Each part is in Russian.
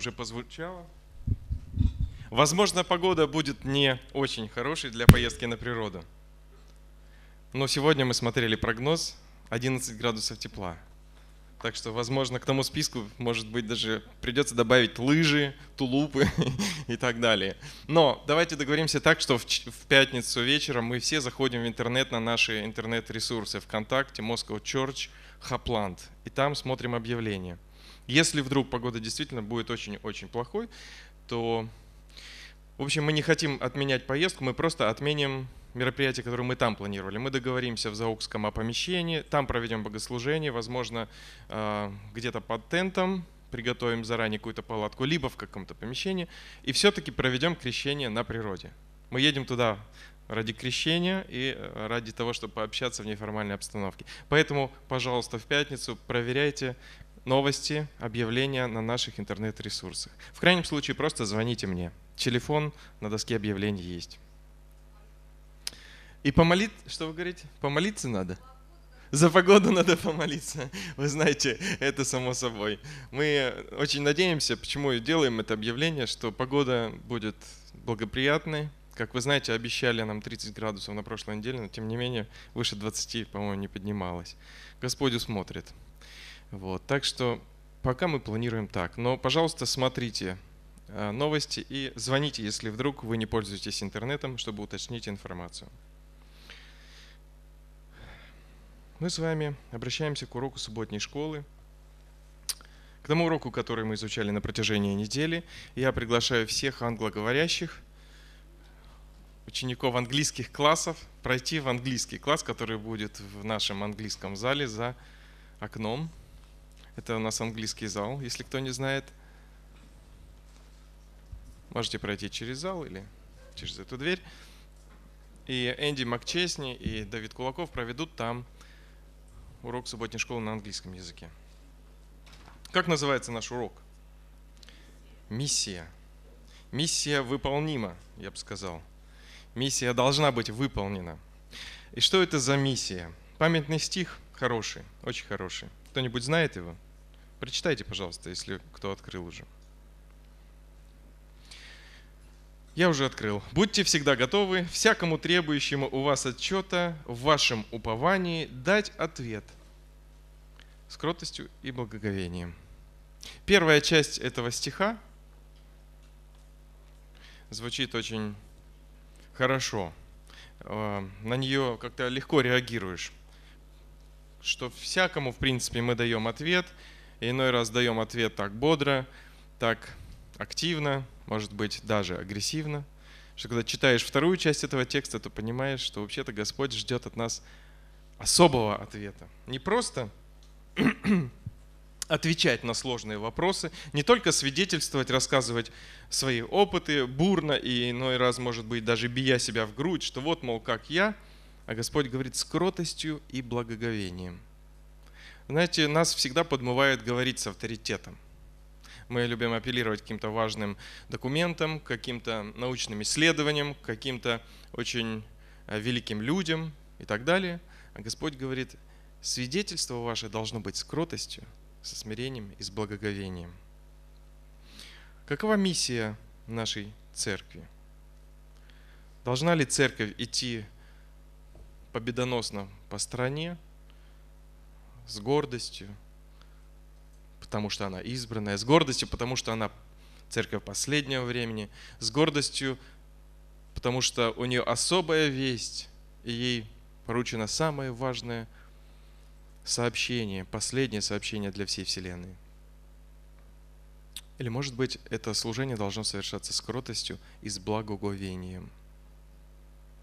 уже позвучало. Возможно, погода будет не очень хорошей для поездки на природу. Но сегодня мы смотрели прогноз 11 градусов тепла. Так что, возможно, к тому списку, может быть, даже придется добавить лыжи, тулупы и так далее. Но давайте договоримся так, что в, пятницу вечером мы все заходим в интернет на наши интернет-ресурсы ВКонтакте, Moscow Church, Хапланд. И там смотрим объявление. Если вдруг погода действительно будет очень-очень плохой, то, в общем, мы не хотим отменять поездку, мы просто отменим мероприятие, которое мы там планировали. Мы договоримся в Заукском о помещении, там проведем богослужение, возможно, э, где-то под тентом, приготовим заранее какую-то палатку, либо в каком-то помещении, и все-таки проведем крещение на природе. Мы едем туда ради крещения и э, ради того, чтобы пообщаться в неформальной обстановке. Поэтому, пожалуйста, в пятницу проверяйте новости, объявления на наших интернет-ресурсах. В крайнем случае просто звоните мне. Телефон на доске объявлений есть. И помолить, что вы говорите? Помолиться надо? За погоду надо помолиться. Вы знаете, это само собой. Мы очень надеемся, почему и делаем это объявление, что погода будет благоприятной. Как вы знаете, обещали нам 30 градусов на прошлой неделе, но тем не менее выше 20, по-моему, не поднималось. Господь усмотрит. Вот, так что пока мы планируем так. Но, пожалуйста, смотрите э, новости и звоните, если вдруг вы не пользуетесь интернетом, чтобы уточнить информацию. Мы с вами обращаемся к уроку субботней школы, к тому уроку, который мы изучали на протяжении недели. Я приглашаю всех англоговорящих, учеников английских классов, пройти в английский класс, который будет в нашем английском зале за окном – это у нас английский зал, если кто не знает. Можете пройти через зал или через эту дверь. И Энди Макчесни и Давид Кулаков проведут там урок субботней школы на английском языке. Как называется наш урок? Миссия. Миссия выполнима, я бы сказал. Миссия должна быть выполнена. И что это за миссия? Памятный стих хороший, очень хороший. Кто-нибудь знает его? Прочитайте, пожалуйста, если кто открыл уже. Я уже открыл. Будьте всегда готовы всякому требующему у вас отчета в вашем уповании дать ответ с кротостью и благоговением. Первая часть этого стиха звучит очень хорошо. Э, на нее как-то легко реагируешь, что всякому, в принципе, мы даем ответ – и иной раз даем ответ так бодро, так активно, может быть, даже агрессивно, что когда читаешь вторую часть этого текста, то понимаешь, что вообще-то Господь ждет от нас особого ответа. Не просто отвечать на сложные вопросы, не только свидетельствовать, рассказывать свои опыты бурно и иной раз, может быть, даже бия себя в грудь, что вот, мол, как я, а Господь говорит с кротостью и благоговением – знаете, нас всегда подмывает говорить с авторитетом. Мы любим апеллировать к каким-то важным документам, к каким-то научным исследованиям, к каким-то очень э, великим людям и так далее. А Господь говорит, свидетельство ваше должно быть с кротостью, со смирением и с благоговением. Какова миссия нашей церкви? Должна ли церковь идти победоносно по стране, с гордостью, потому что она избранная, с гордостью, потому что она церковь последнего времени, с гордостью, потому что у нее особая весть, и ей поручено самое важное сообщение, последнее сообщение для всей Вселенной. Или, может быть, это служение должно совершаться с кротостью и с благоговением,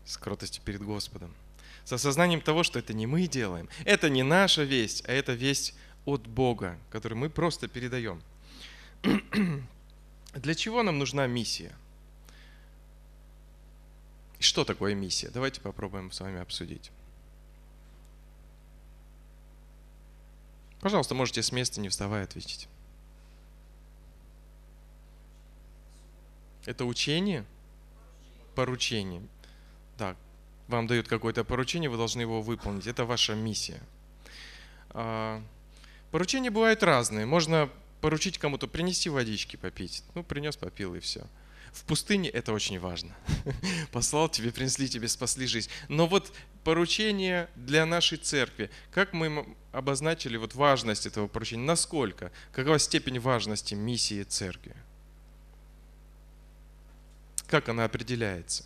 с кротостью перед Господом – с осознанием того, что это не мы делаем, это не наша весть, а это весть от Бога, которую мы просто передаем. Для чего нам нужна миссия? И что такое миссия? Давайте попробуем с вами обсудить. Пожалуйста, можете с места не вставая ответить. Это учение? Поручение вам дают какое-то поручение, вы должны его выполнить. Это ваша миссия. А, поручения бывают разные. Можно поручить кому-то принести водички попить. Ну, принес, попил и все. В пустыне это очень важно. Послал тебе, принесли тебе, спасли жизнь. Но вот поручение для нашей церкви. Как мы обозначили вот важность этого поручения? Насколько? Какова степень важности миссии церкви? Как она определяется?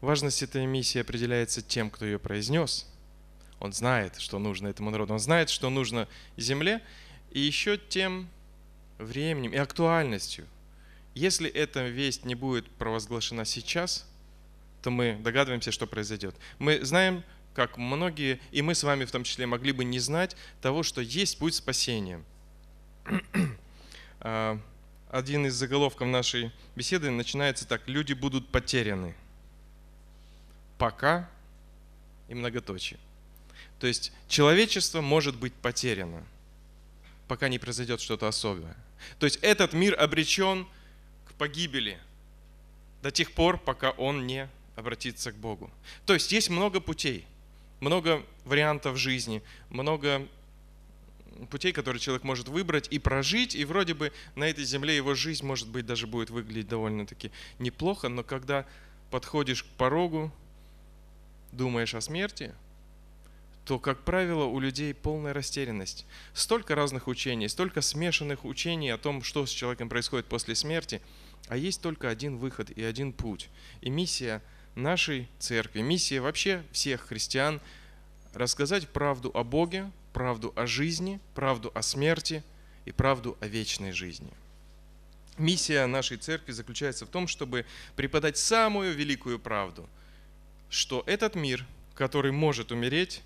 Важность этой миссии определяется тем, кто ее произнес. Он знает, что нужно этому народу. Он знает, что нужно земле. И еще тем временем и актуальностью. Если эта весть не будет провозглашена сейчас, то мы догадываемся, что произойдет. Мы знаем, как многие, и мы с вами в том числе могли бы не знать того, что есть путь спасения. А, один из заголовков нашей беседы начинается так «Люди будут потеряны» пока и многоточие. То есть человечество может быть потеряно, пока не произойдет что-то особое. То есть этот мир обречен к погибели до тех пор, пока он не обратится к Богу. То есть есть много путей, много вариантов жизни, много путей, которые человек может выбрать и прожить, и вроде бы на этой земле его жизнь, может быть, даже будет выглядеть довольно-таки неплохо, но когда подходишь к порогу, думаешь о смерти, то, как правило, у людей полная растерянность. Столько разных учений, столько смешанных учений о том, что с человеком происходит после смерти, а есть только один выход и один путь. И миссия нашей церкви, миссия вообще всех христиан – рассказать правду о Боге, правду о жизни, правду о смерти и правду о вечной жизни. Миссия нашей церкви заключается в том, чтобы преподать самую великую правду – что этот мир, который может умереть,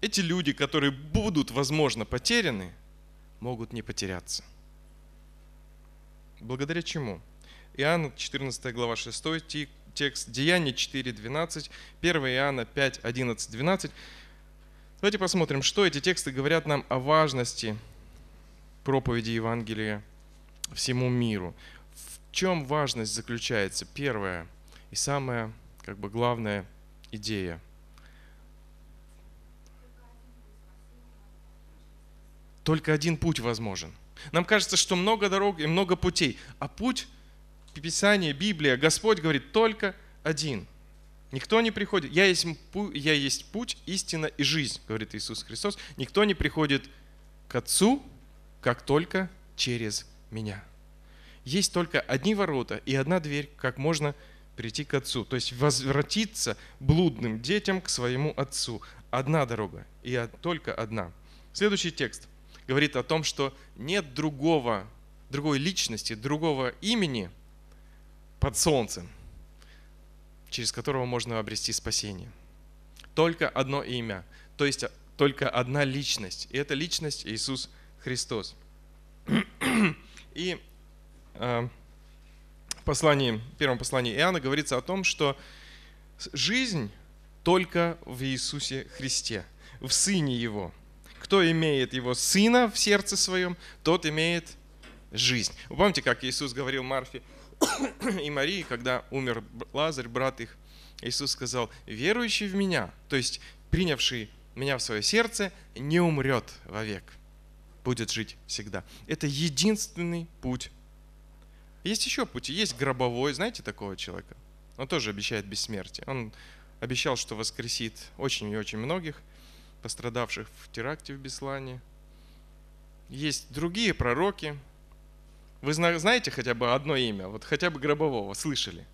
эти люди, которые будут, возможно, потеряны, могут не потеряться. Благодаря чему? Иоанн 14 глава 6 текст, Деяния 4, 12, 1 Иоанна 5, 11, 12. Давайте посмотрим, что эти тексты говорят нам о важности проповеди Евангелия всему миру. В чем важность заключается? Первое и самое как бы главная идея. Только один путь возможен. Нам кажется, что много дорог и много путей, а путь Писание, Библия, Господь говорит только один. Никто не приходит. Я есть, я есть путь, истина и жизнь, говорит Иисус Христос. Никто не приходит к Отцу, как только через меня. Есть только одни ворота и одна дверь, как можно прийти к отцу. То есть возвратиться блудным детям к своему отцу. Одна дорога и только одна. Следующий текст говорит о том, что нет другого, другой личности, другого имени под солнцем, через которого можно обрести спасение. Только одно имя, то есть только одна личность. И эта личность Иисус Христос. И э, послании, первом послании Иоанна говорится о том, что жизнь только в Иисусе Христе, в Сыне Его. Кто имеет Его Сына в сердце своем, тот имеет жизнь. Вы помните, как Иисус говорил Марфе и Марии, когда умер Лазарь, брат их, Иисус сказал, верующий в Меня, то есть принявший меня в свое сердце, не умрет вовек, будет жить всегда. Это единственный путь есть еще пути. Есть гробовой, знаете такого человека? Он тоже обещает бессмертие. Он обещал, что воскресит очень и очень многих пострадавших в теракте в Беслане. Есть другие пророки. Вы знаете хотя бы одно имя, вот хотя бы гробового, слышали?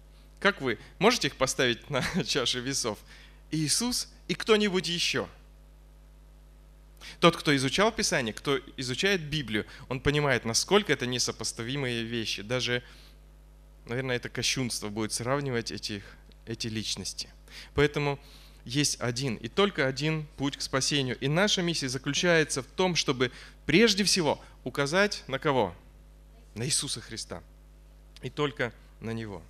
Как вы можете их поставить на чаше весов? Иисус и кто-нибудь еще – тот, кто изучал Писание, кто изучает Библию, он понимает, насколько это несопоставимые вещи. Даже, наверное, это кощунство будет сравнивать этих, эти личности. Поэтому есть один и только один путь к спасению. И наша миссия заключается в том, чтобы прежде всего указать на кого? На Иисуса Христа. И только на Него.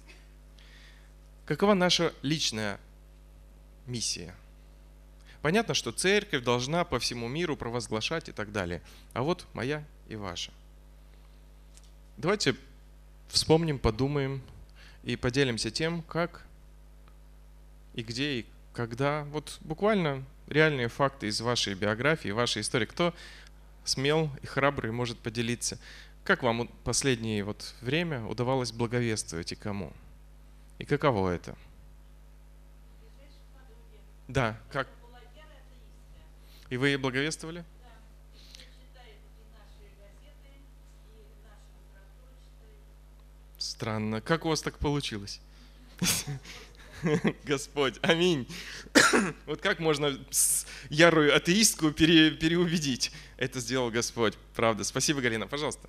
Какова наша личная миссия – Понятно, что церковь должна по всему миру провозглашать и так далее. А вот моя и ваша. Давайте вспомним, подумаем и поделимся тем, как и где и когда. Вот буквально реальные факты из вашей биографии, вашей истории. Кто смел и храбрый может поделиться? Как вам последнее вот время удавалось благовествовать и кому? И каково это? Да, как, и вы ей благовествовали? Странно. Как у вас так получилось? Господь, аминь. Вот как можно ярую атеистку пере, переубедить? Это сделал Господь, правда. Спасибо, Галина. Пожалуйста.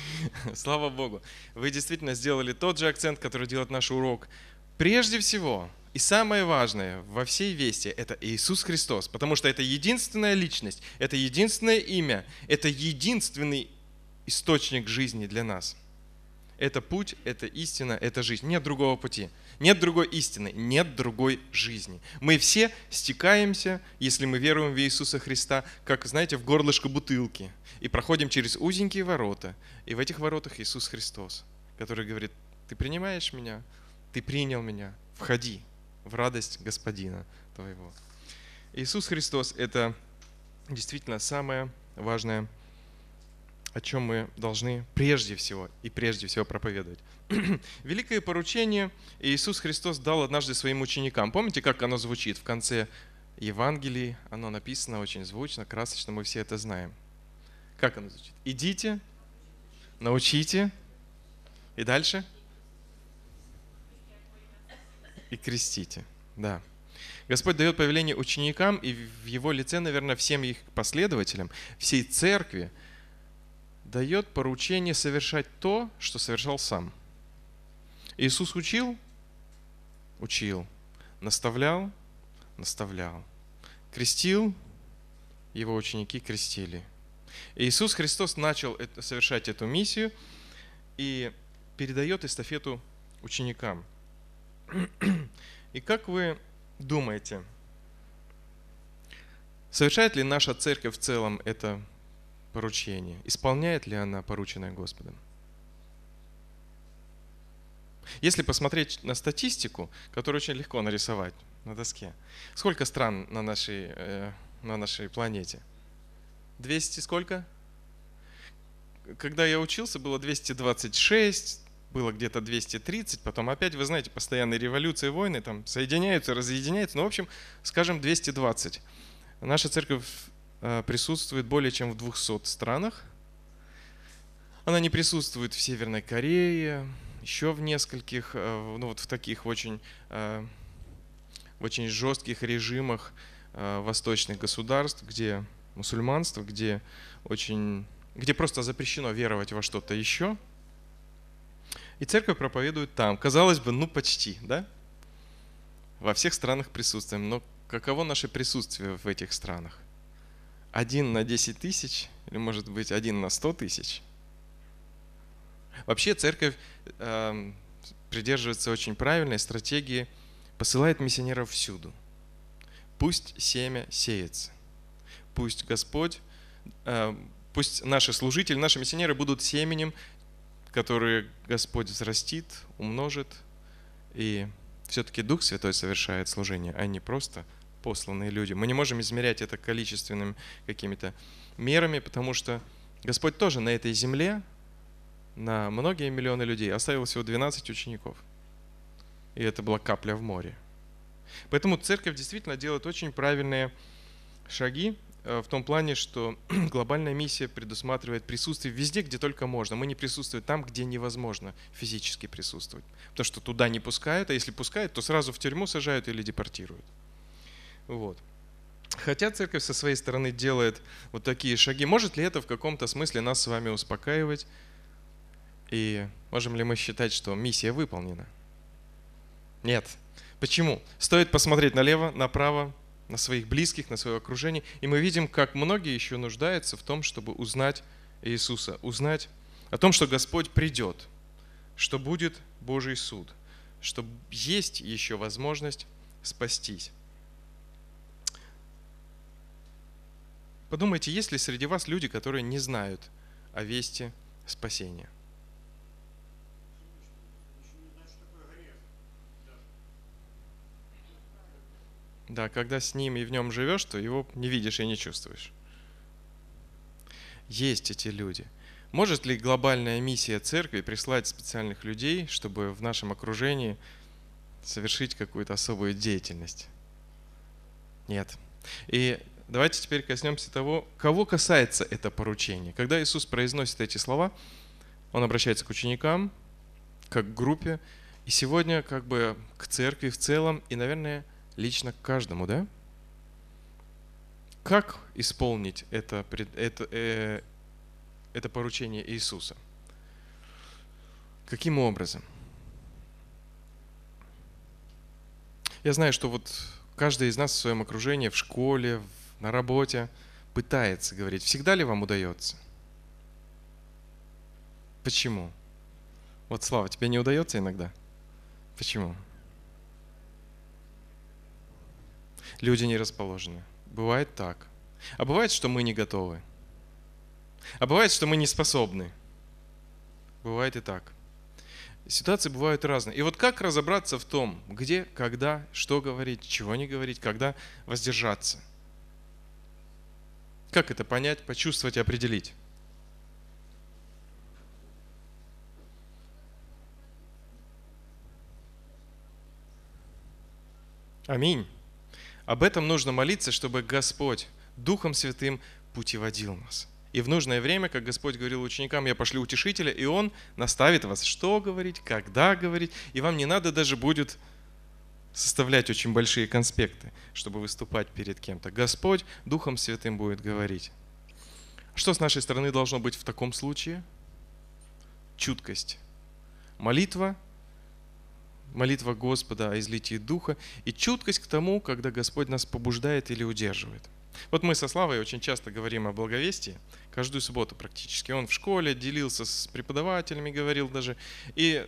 Слава Богу. Вы действительно сделали тот же акцент, который делает наш урок. Прежде всего, и самое важное во всей вести – это Иисус Христос, потому что это единственная личность, это единственное имя, это единственный источник жизни для нас – это путь, это истина, это жизнь. Нет другого пути. Нет другой истины, нет другой жизни. Мы все стекаемся, если мы веруем в Иисуса Христа, как, знаете, в горлышко бутылки. И проходим через узенькие ворота. И в этих воротах Иисус Христос, который говорит, ты принимаешь меня, ты принял меня, входи в радость Господина твоего. Иисус Христос – это действительно самое важное о чем мы должны прежде всего и прежде всего проповедовать. Великое поручение Иисус Христос дал однажды своим ученикам. Помните, как оно звучит в конце Евангелии? Оно написано очень звучно, красочно, мы все это знаем. Как оно звучит? Идите, научите, и дальше? И крестите, да. Господь дает повеление ученикам, и в его лице, наверное, всем их последователям, всей церкви – дает поручение совершать то, что совершал сам. Иисус учил? Учил. Наставлял? Наставлял. Крестил? Его ученики крестили. Иисус Христос начал совершать эту миссию и передает эстафету ученикам. И как вы думаете, совершает ли наша церковь в целом это поручение? Исполняет ли она порученное Господом? Если посмотреть на статистику, которую очень легко нарисовать на доске, сколько стран на нашей, э, на нашей планете? 200 сколько? Когда я учился, было 226, было где-то 230, потом опять, вы знаете, постоянные революции, войны там соединяются, разъединяются, ну, в общем, скажем, 220. Наша церковь Э, присутствует более чем в 200 странах. Она не присутствует в Северной Корее, еще в нескольких, э, ну вот в таких очень, э, очень жестких режимах восточных государств, где мусульманство, где очень, где просто запрещено веровать во что-то еще. И церковь проповедует там. Казалось бы, ну почти, да? Во всех странах присутствуем, но каково наше присутствие в этих странах? один на 10 тысяч, или может быть один на 100 тысяч. Вообще церковь э, придерживается очень правильной стратегии, посылает миссионеров всюду. Пусть семя сеется. Пусть Господь, э, пусть наши служители, наши миссионеры будут семенем, которые Господь взрастит, умножит. И все-таки Дух Святой совершает служение, а не просто – посланные люди. Мы не можем измерять это количественными какими-то мерами, потому что Господь тоже на этой земле, на многие миллионы людей, оставил всего 12 учеников. И это была капля в море. Поэтому церковь действительно делает очень правильные шаги э, в том плане, что глобальная миссия предусматривает присутствие везде, где только можно. Мы не присутствуем там, где невозможно физически присутствовать. Потому что туда не пускают, а если пускают, то сразу в тюрьму сажают или депортируют. Вот. Хотя церковь со своей стороны делает вот такие шаги, может ли это в каком-то смысле нас с вами успокаивать? И можем ли мы считать, что миссия выполнена? Нет. Почему? Стоит посмотреть налево, направо, на своих близких, на свое окружение, и мы видим, как многие еще нуждаются в том, чтобы узнать Иисуса, узнать о том, что Господь придет, что будет Божий суд, что есть еще возможность спастись. Подумайте, есть ли среди вас люди, которые не знают о вести спасения? Да, когда с ним и в нем живешь, то его не видишь и не чувствуешь. Есть эти люди. Может ли глобальная миссия церкви прислать специальных людей, чтобы в нашем окружении совершить какую-то особую деятельность? Нет. И Давайте теперь коснемся того, кого касается это поручение. Когда Иисус произносит эти слова, Он обращается к ученикам, как к группе, и сегодня как бы к церкви в целом, и, наверное, лично к каждому, да? Как исполнить это, это, э, это поручение Иисуса? Каким образом? Я знаю, что вот каждый из нас в своем окружении, в школе, на работе, пытается говорить. Всегда ли вам удается? Почему? Вот, Слава, тебе не удается иногда? Почему? Люди не расположены. Бывает так. А бывает, что мы не готовы. А бывает, что мы не способны. Бывает и так. Ситуации бывают разные. И вот как разобраться в том, где, когда, что говорить, чего не говорить, когда воздержаться – как это понять, почувствовать и определить? Аминь. Об этом нужно молиться, чтобы Господь Духом Святым путеводил нас. И в нужное время, как Господь говорил ученикам, я пошлю утешителя, и Он наставит вас, что говорить, когда говорить, и вам не надо даже будет составлять очень большие конспекты, чтобы выступать перед кем-то. Господь Духом Святым будет говорить. Что с нашей стороны должно быть в таком случае? Чуткость. Молитва, молитва Господа о излитии Духа и чуткость к тому, когда Господь нас побуждает или удерживает. Вот мы со Славой очень часто говорим о благовестии, каждую субботу практически. Он в школе делился с преподавателями, говорил даже. И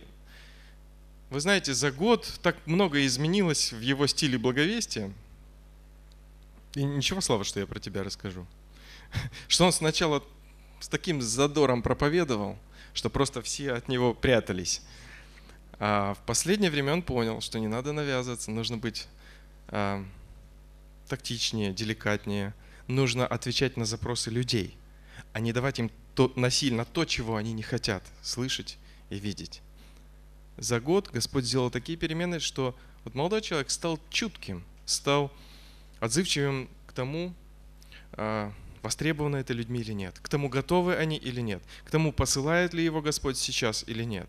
вы знаете, за год так много изменилось в его стиле благовестия. И ничего, Слава, что я про тебя расскажу. Что он сначала с таким задором проповедовал, что просто все от него прятались. А в последнее время он понял, что не надо навязываться, нужно быть а, тактичнее, деликатнее, нужно отвечать на запросы людей, а не давать им то, насильно то, чего они не хотят слышать и видеть за год Господь сделал такие перемены, что вот молодой человек стал чутким, стал отзывчивым к тому, а, востребовано это людьми или нет, к тому готовы они или нет, к тому посылает ли его Господь сейчас или нет.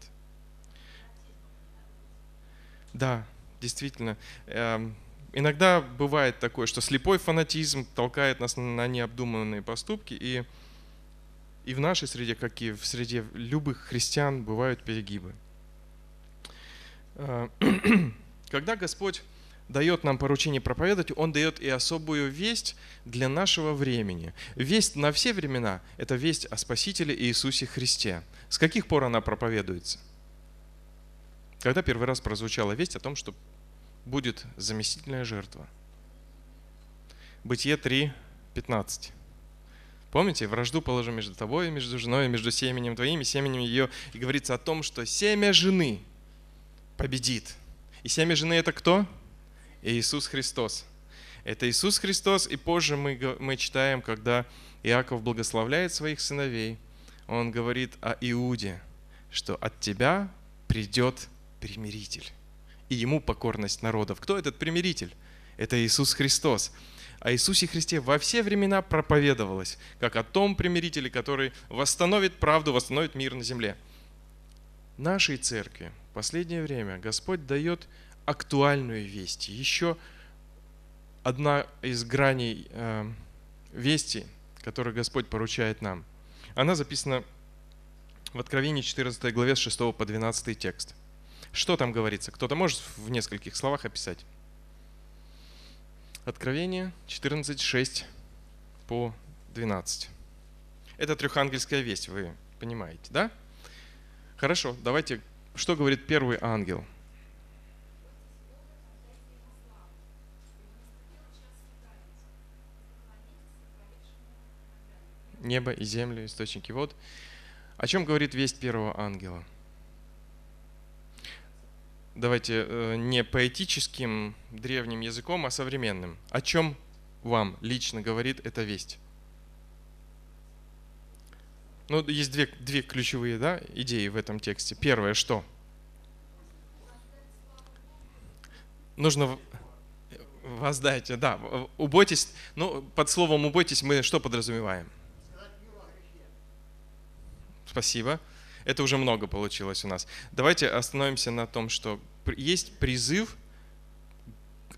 Да, действительно. Э, иногда бывает такое, что слепой фанатизм толкает нас на необдуманные поступки, и, и в нашей среде, как и в среде любых христиан, бывают перегибы – Э, когда Господь дает нам поручение проповедовать, Он дает и особую весть для нашего времени. Весть на все времена – это весть о Спасителе Иисусе Христе. С каких пор она проповедуется? Когда первый раз прозвучала весть о том, что будет заместительная жертва? Бытие 3, 15. Помните, вражду положу между тобой, между женой, между семенем твоим и семенем ее. И говорится о том, что семя жены – победит. И семя жены это кто? Иисус Христос. Это Иисус Христос, и позже мы, мы читаем, когда Иаков благословляет своих сыновей, он говорит о Иуде, что от тебя придет примиритель, и ему покорность народов. Кто этот примиритель? Это Иисус Христос. О Иисусе Христе во все времена проповедовалось, как о том примирителе, который восстановит правду, восстановит мир на земле нашей церкви в последнее время Господь дает актуальную весть. Еще одна из граней э, вести, которую Господь поручает нам. Она записана в Откровении 14 главе с 6 по 12 текст. Что там говорится? Кто-то может в нескольких словах описать? Откровение 14, 6 по 12. Это трехангельская весть, вы понимаете, да? Хорошо, давайте, что говорит первый ангел? Небо и землю, источники вод. О чем говорит весть первого ангела? Давайте э, не поэтическим древним языком, а современным. О чем вам лично говорит эта весть? Ну, есть две, две ключевые да, идеи в этом тексте. Первое, что нужно воздать, да, убойтесь. Ну, под словом убойтесь мы что подразумеваем? Спасибо. Это уже много получилось у нас. Давайте остановимся на том, что есть призыв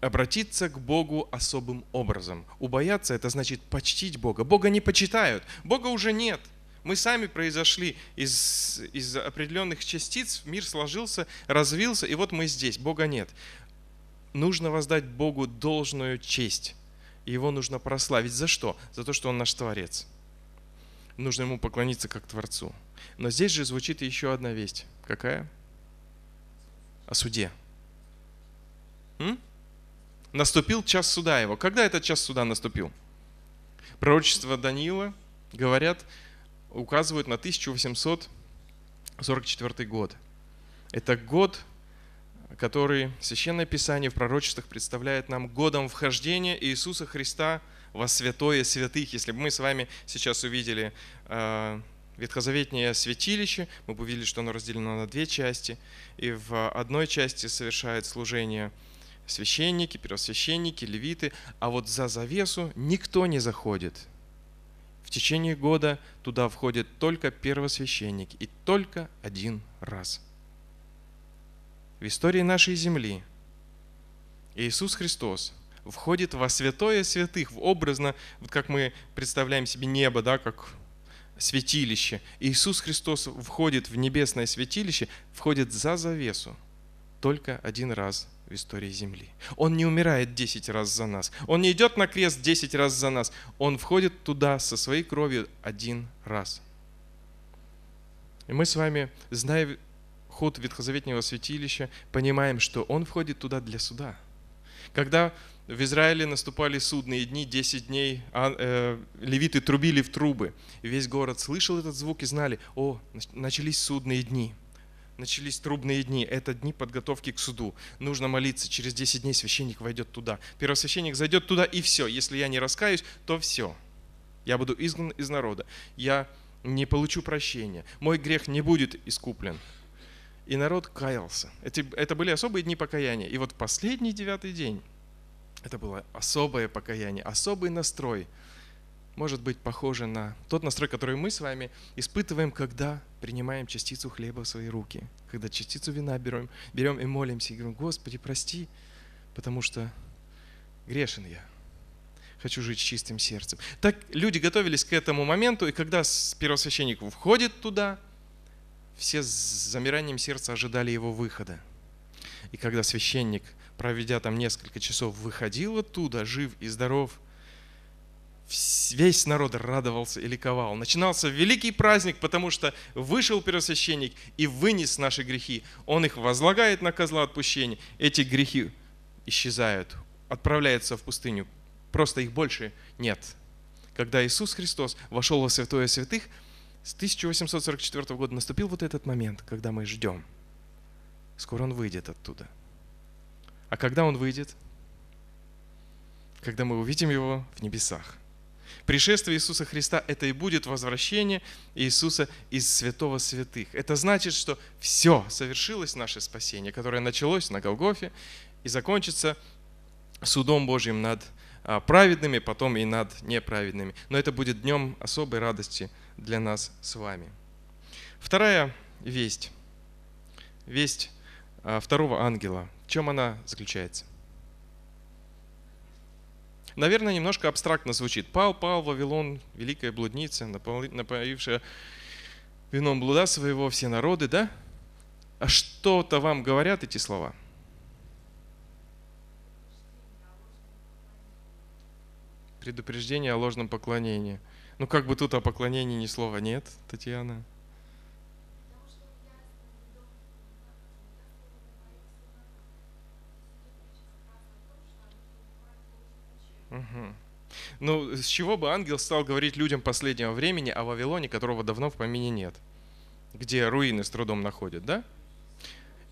обратиться к Богу особым образом. Убояться – это значит почтить Бога. Бога не почитают, Бога уже нет – мы сами произошли из, из определенных частиц, мир сложился, развился, и вот мы здесь, Бога нет. Нужно воздать Богу должную честь. И его нужно прославить. За что? За то, что он наш Творец. Нужно ему поклониться как Творцу. Но здесь же звучит еще одна весть. Какая? О суде. М? Наступил час суда его. Когда этот час суда наступил? Пророчество Даниила, говорят, указывают на 1844 год. Это год, который Священное Писание в пророчествах представляет нам годом вхождения Иисуса Христа во святое святых. Если бы мы с вами сейчас увидели э, Ветхозаветнее святилище, мы бы увидели, что оно разделено на две части, и в одной части совершает служение священники, первосвященники, левиты, а вот за завесу никто не заходит – в течение года туда входит только первосвященник и только один раз. В истории нашей земли Иисус Христос входит во святое святых, в образно, вот как мы представляем себе небо, да, как святилище. Иисус Христос входит в небесное святилище, входит за завесу только один раз – в истории Земли. Он не умирает 10 раз за нас. Он не идет на крест 10 раз за нас. Он входит туда со своей кровью один раз. И мы с вами, зная ход ветхозаветнего святилища, понимаем, что он входит туда для суда. Когда в Израиле наступали судные дни, 10 дней, а, э, левиты трубили в трубы. Весь город слышал этот звук и знали, о, начались судные дни – начались трубные дни. Это дни подготовки к суду. Нужно молиться. Через 10 дней священник войдет туда. Первосвященник зайдет туда, и все. Если я не раскаюсь, то все. Я буду изгнан из народа. Я не получу прощения. Мой грех не будет искуплен. И народ каялся. Это, это были особые дни покаяния. И вот последний девятый день, это было особое покаяние, особый настрой – может быть похоже на тот настрой, который мы с вами испытываем, когда принимаем частицу хлеба в свои руки, когда частицу вина берем, берем и молимся, и говорим, Господи, прости, потому что грешен я. Хочу жить с чистым сердцем. Так люди готовились к этому моменту, и когда первосвященник входит туда, все с замиранием сердца ожидали его выхода. И когда священник, проведя там несколько часов, выходил оттуда, жив и здоров – весь народ радовался и ликовал. Начинался великий праздник, потому что вышел первосвященник и вынес наши грехи. Он их возлагает на козла отпущения. Эти грехи исчезают, отправляются в пустыню. Просто их больше нет. Когда Иисус Христос вошел во святое святых, с 1844 года наступил вот этот момент, когда мы ждем. Скоро Он выйдет оттуда. А когда Он выйдет? Когда мы увидим Его в небесах – Пришествие Иисуса Христа – это и будет возвращение Иисуса из святого святых. Это значит, что все совершилось наше спасение, которое началось на Голгофе и закончится судом Божьим над а, праведными, потом и над неправедными. Но это будет днем особой радости для нас с вами. Вторая весть. Весть а, второго ангела. В чем она заключается? – наверное, немножко абстрактно звучит. Пал, пал, Вавилон, великая блудница, напоившая вином блуда своего все народы, да? А что-то вам говорят эти слова? Предупреждение о ложном поклонении. Ну как бы тут о поклонении ни слова нет, Татьяна. Угу. Ну, с чего бы ангел стал говорить людям последнего времени о Вавилоне, которого давно в помине нет, где руины с трудом находят, да?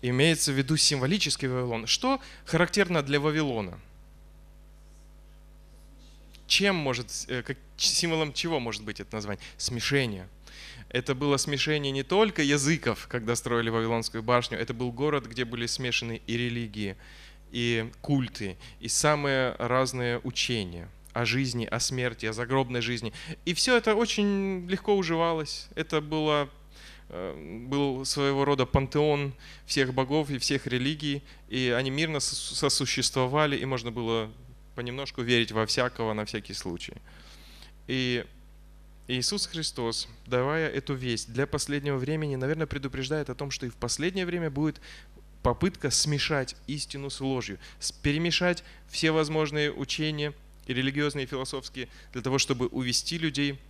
Имеется в виду символический Вавилон. Что характерно для Вавилона? Чем может, э, как, символом чего может быть это название? Смешение. Это было смешение не только языков, когда строили Вавилонскую башню, это был город, где были смешаны и религии, и культы, и самые разные учения о жизни, о смерти, о загробной жизни. И все это очень легко уживалось. Это было, э, был своего рода пантеон всех богов и всех религий, и они мирно сосуществовали, и можно было понемножку верить во всякого на всякий случай. И Иисус Христос, давая эту весть для последнего времени, наверное, предупреждает о том, что и в последнее время будет попытка смешать истину с ложью, перемешать все возможные учения, и религиозные, и философские, для того, чтобы увести людей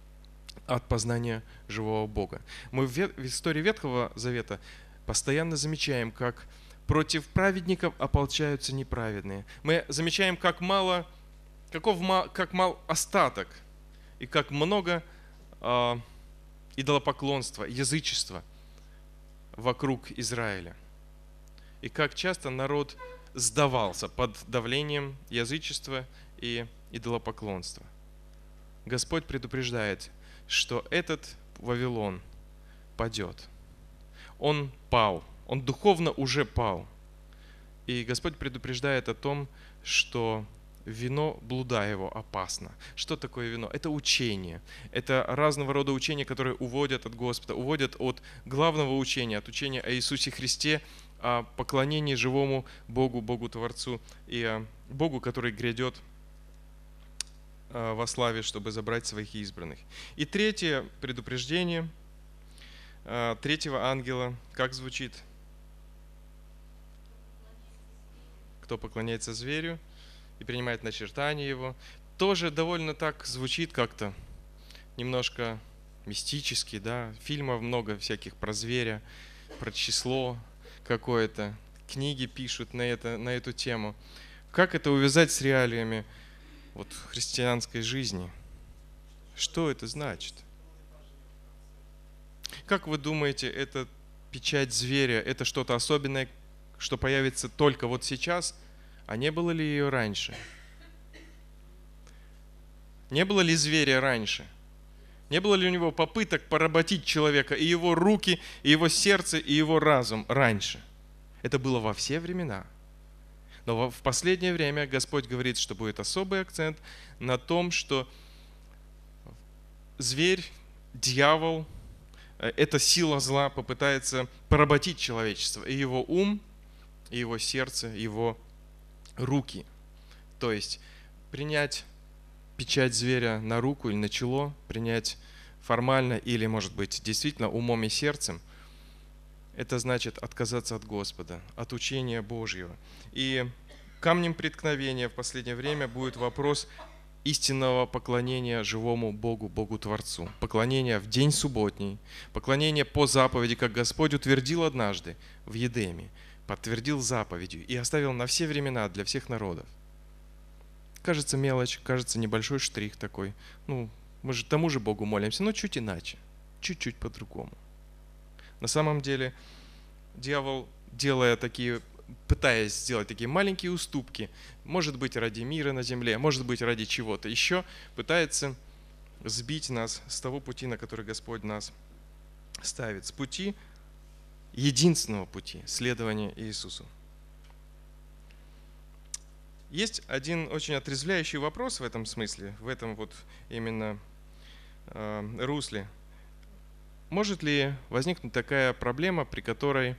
от познания живого Бога. Мы в, истории Ветхого Завета постоянно замечаем, как против праведников ополчаются неправедные. Мы замечаем, как мало, каков мал, как мал остаток и как много э, идолопоклонства, язычества вокруг Израиля – и как часто народ сдавался под давлением язычества и идолопоклонства. Господь предупреждает, что этот Вавилон падет. Он пал, он духовно уже пал. И Господь предупреждает о том, что вино блуда его опасно. Что такое вино? Это учение. Это разного рода учения, которые уводят от Господа, уводят от главного учения, от учения о Иисусе Христе о поклонении живому Богу, Богу Творцу и Богу, который грядет э, во славе, чтобы забрать своих избранных. И третье предупреждение э, третьего ангела, как звучит? Кто поклоняется зверю и принимает начертание его, тоже довольно так звучит как-то, немножко мистически, да, фильмов много всяких про зверя, про число, какое-то, книги пишут на, это, на эту тему. Как это увязать с реалиями вот, христианской жизни? Что это значит? Как вы думаете, эта печать зверя, это что-то особенное, что появится только вот сейчас, а не было ли ее раньше? Не было ли зверя раньше? Не было ли у него попыток поработить человека, и его руки, и его сердце, и его разум раньше? Это было во все времена. Но в последнее время Господь говорит, что будет особый акцент на том, что зверь, дьявол, э, эта сила зла попытается поработить человечество, и его ум, и его сердце, и его руки. То есть принять печать зверя на руку или на чело, принять формально или, может быть, действительно умом и сердцем, это значит отказаться от Господа, от учения Божьего. И камнем преткновения в последнее время будет вопрос истинного поклонения живому Богу, Богу Творцу. Поклонение в день субботний, поклонение по заповеди, как Господь утвердил однажды в Едеме, подтвердил заповедью и оставил на все времена для всех народов. Кажется мелочь, кажется небольшой штрих такой. Ну, мы же тому же Богу молимся, но чуть иначе, чуть-чуть по-другому. На самом деле дьявол, делая такие, пытаясь сделать такие маленькие уступки, может быть ради мира на земле, может быть ради чего-то еще, пытается сбить нас с того пути, на который Господь нас ставит, с пути единственного пути следования Иисусу. Есть один очень отрезвляющий вопрос в этом смысле, в этом вот именно э, русле. Может ли возникнуть такая проблема, при которой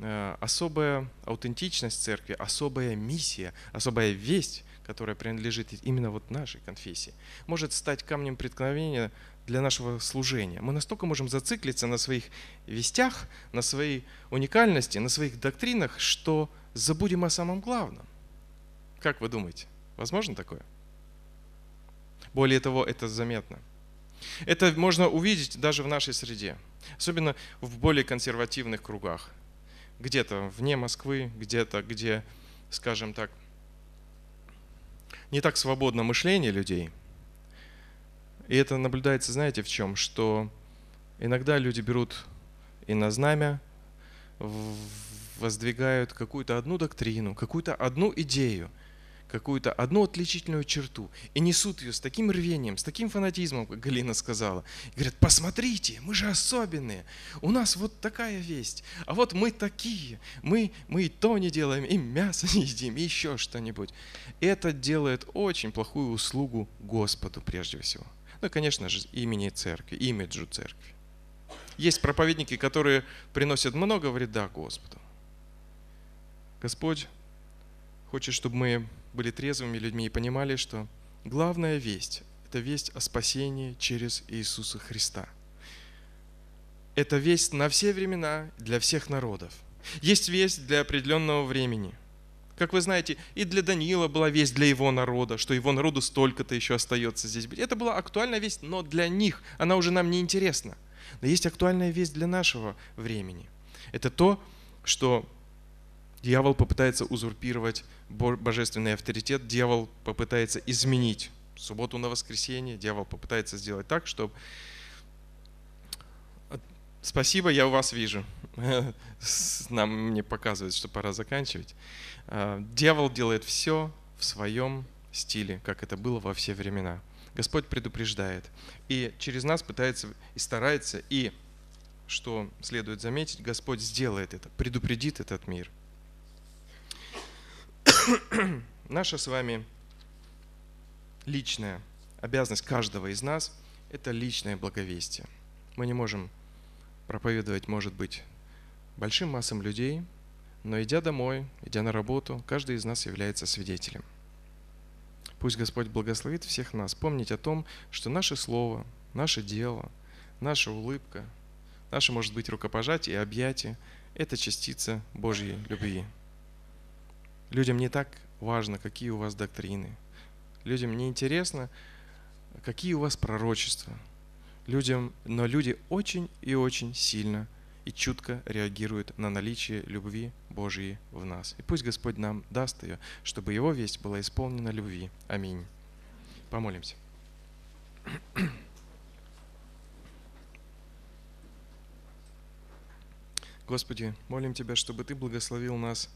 э, особая аутентичность церкви, особая миссия, особая весть, которая принадлежит именно вот нашей конфессии, может стать камнем преткновения для нашего служения. Мы настолько можем зациклиться на своих вестях, на своей уникальности, на своих доктринах, что забудем о самом главном. Как вы думаете, возможно такое? Более того, это заметно. Это можно увидеть даже в нашей среде, особенно в более консервативных кругах. Где-то вне Москвы, где-то, где, скажем так, не так свободно мышление людей. И это наблюдается, знаете, в чем? Что иногда люди берут и на знамя воздвигают какую-то одну доктрину, какую-то одну идею – какую-то одну отличительную черту и несут ее с таким рвением, с таким фанатизмом, как Галина сказала. И говорят, посмотрите, мы же особенные, у нас вот такая весть, а вот мы такие, мы, мы и то не делаем, и мясо не едим, и еще что-нибудь. Это делает очень плохую услугу Господу прежде всего. Ну и, конечно же, имени церкви, имиджу церкви. Есть проповедники, которые приносят много вреда Господу. Господь хочет, чтобы мы были трезвыми людьми и понимали, что главная весть – это весть о спасении через Иисуса Христа. Это весть на все времена, для всех народов. Есть весть для определенного времени. Как вы знаете, и для Даниила была весть для его народа, что его народу столько-то еще остается здесь быть. Это была актуальная весть, но для них она уже нам не интересна. Но есть актуальная весть для нашего времени. Это то, что Дьявол попытается узурпировать божественный авторитет, дьявол попытается изменить субботу на воскресенье, дьявол попытается сделать так, чтобы спасибо, я у вас вижу. Нам мне показывает, что пора заканчивать. А, дьявол делает все в своем стиле, как это было во все времена. Господь предупреждает и через нас пытается и старается, и, что следует заметить, Господь сделает это, предупредит этот мир – наша с вами личная обязанность каждого из нас – это личное благовестие. Мы не можем проповедовать, может быть, большим массам людей, но идя домой, идя на работу, каждый из нас является свидетелем. Пусть Господь благословит всех нас помнить о том, что наше слово, наше дело, наша улыбка, наше, может быть, рукопожатие и объятие – это частица Божьей любви. Людям не так важно, какие у вас доктрины. Людям не интересно, какие у вас пророчества. Людям, но люди очень и очень сильно и чутко реагируют на наличие любви Божьей в нас. И пусть Господь нам даст ее, чтобы Его весть была исполнена любви. Аминь. Помолимся. Господи, молим Тебя, чтобы Ты благословил нас